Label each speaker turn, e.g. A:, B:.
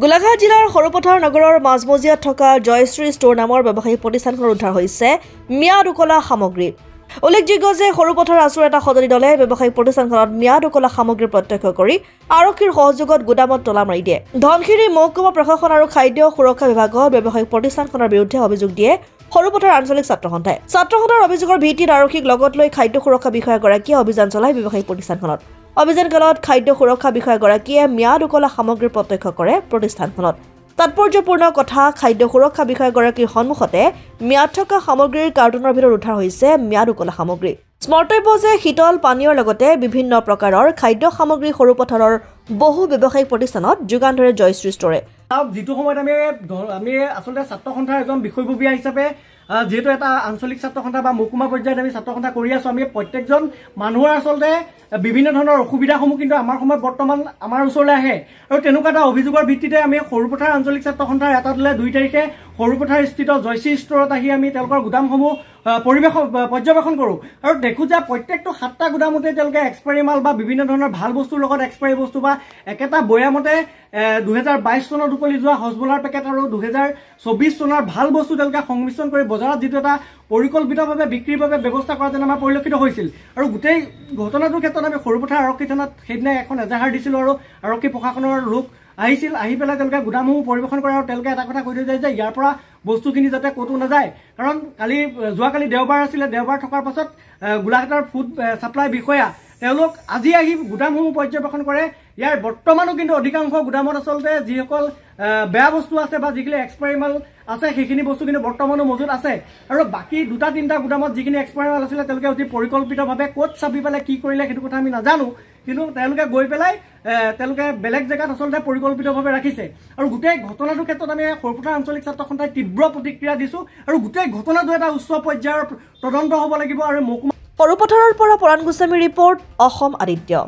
A: গোলাঘাট জিলাৰ সৰুপথাৰ নগৰৰ মাজমজিয়াত থকা জয়শ্ৰী ষ্ট'ৰ নামৰ ব্যৱসায়িক প্ৰতিষ্ঠানখন উদ্ধাৰ হৈছে ম্যাদ উকলা সামগ্ৰী উল্লেখযোগ্য যে সৰুপথাৰ আচুৰ এটা সজনি দলে ব্যৱসায়িক প্ৰতিষ্ঠানখনত ম্যাদ উকলা সামগ্ৰী প্ৰত্যক্ষ কৰি আৰক্ষীৰ সহযোগত গোদামত তলা মাৰি দিয়ে ধনশিৰি মহকুমা প্ৰশাসন আৰু খাদ্য সুৰক্ষা বিভাগৰ ব্যৱসায়িক প্ৰতিষ্ঠানখনৰ বিৰুদ্ধে অভিযোগ দিয়ে সৰুপথাৰ আঞ্চলিক ছাত্ৰ সন্থাই ছাত্ৰ সন্থাৰ অভিযোগৰ ভিত্তিত আৰক্ষীক লগত লৈ খাদ্য সুৰক্ষা বিষয়াগৰাকীয়ে অভিযান চলায় ব্যৱসায়িক প্ৰতিষ্ঠানখনত অভিযানকালত খাদ্য সুৰক্ষা বিষয়াগৰাকীয়ে ম্যাদ উকলা সামগ্ৰী প্ৰত্যক্ষ কৰে প্ৰতিষ্ঠানখনত তাৎপৰ্যপূৰ্ণ কথা খাদ্য সুৰক্ষা বিষয়াগৰাকীৰ সন্মুখতে ম্যাদ থকা সামগ্ৰীৰ কাৰ্টুনৰ ভিতৰত উদ্ধাৰ হৈছে ম্যাদ উকলা সামগ্ৰী স্মৰ্তব্য যে শীতল পানীয়ৰ লগতে বিভিন্ন প্ৰকাৰৰ খাদ্য সামগ্ৰী সৰু পথাৰৰ বহু ব্যৱসায়িক প্ৰতিষ্ঠানত যোগান ধৰে জয়শ্ৰী ষ্ট'ৰে
B: যিটো সময়ত আমি আমি আচলতে ছাত্ৰ সন্থাৰ এজন বিষয়ববীয়া হিচাপে যিহেতু এটা আঞ্চলিক ছাত্ৰ সন্থা বা মহকুমা পৰ্যায়ত আমি ছাত্ৰ সন্থা কৰি আছোঁ আমি প্ৰত্যেকজন মানুহৰ আচলতে বিভিন্ন ধৰণৰ অসুবিধাসমূহ কিন্তু আমাৰ সময়ত বৰ্তমান আমাৰ ওচৰলৈ আহে আৰু তেনেকুৱা এটা অভিযোগৰ ভিত্তিতে আমি সৰুপথাৰ আঞ্চলিক ছাত্ৰ সন্থাৰ এটা দলে দুই তাৰিখে সৰুপথাৰ স্থিত জয়শ্ৰী ষ্ট'ৰত আহি আমি তেওঁলোকৰ গুদামসমূহ পৰিৱেশ পৰ্যবেক্ষণ কৰোঁ আৰু দেখোঁ যে প্ৰত্যেকটো সাতটা গুদামতে তেওঁলোকে এক্সপায়াৰী মাল বা বিভিন্ন ধৰণৰ ভাল বস্তুৰ লগত এক্সপায়াৰী বস্তু বা একেটা বৈয়ামতে দুহেজাৰ বাইছ চনত উকলি যোৱা হজবলাৰ পেকেট আৰু দুহেজাৰ চৌবিছ চনৰ ভাল বস্তু তেওঁলোকে সংমিশ্ৰণ কৰি বজাৰত যিটো এটা পৰিকল্পিতভাৱে বিক্ৰীৰ বাবে ব্যৱস্থা কৰা যেন আমাৰ পৰিলক্ষিত হৈছিল আৰু গোটেই ঘটনাটোৰ ক্ষেত্ৰত আমি সৰুপথাৰ আৰক্ষী থানাত সেইদিনাই এখন এজাহাৰ দিছিলোঁ আৰু আৰক্ষী প্ৰশাসনৰ লোক আহিছিল আহি পেলাই তেওঁলোকে গুদামসমূহ পৰিৱেশন কৰে আৰু তেওঁলোকে এটা কথা কৈ থৈ যায় যে ইয়াৰ পৰা বস্তুখিনি যাতে ক'তো নাযায় কাৰণ কালি যোৱাকালি দেওবাৰ আছিলে দেওবাৰ থকাৰ পাছত গোলাঘাটৰ ফুড ছাপ্লাই বিষয়া তেওঁলোক আজি আহি গুদামসমূহ পৰ্যবেক্ষণ কৰে ইয়াৰ বৰ্তমানো কিন্তু অধিকাংশ গুদামত আচলতে যিসকল বেয়া বস্তু আছে বা যিখিনি এক্সপায়াৰী মাল আছে সেইখিনি বস্তু কিন্তু বৰ্তমানো মজুত আছে আৰু বাকী দুটা তিনিটা গুদামত যিখিনি এক্সপায়াৰী মাল আছিলে তেওঁলোকে অতি পৰিকল্পিতভাৱে ক'ত চাপি পেলাই কি কৰিলে সেইটো কথা আমি নাজানো কিন্তু তেওঁলোকে গৈ পেলাই তেওঁলোকে বেলেগ জেগাত আচলতে পৰিকল্পিতভাৱে ৰাখিছে আৰু গোটেই ঘটনাটোৰ ক্ষেত্ৰত আমি সৰুপথাৰ আঞ্চলিক ছাত্ৰ সন্থাই তীব্ৰ প্ৰতিক্ৰিয়া দিছোঁ আৰু গোটেই ঘটনাটো এটা উচ্চ পৰ্যায়ৰ তদন্ত হ'ব লাগিব আৰু মকুমা সৰুপথাৰৰ পৰা পৰাণ গোস্বামীৰ ৰিপৰ্ট
A: অসম আদিত্য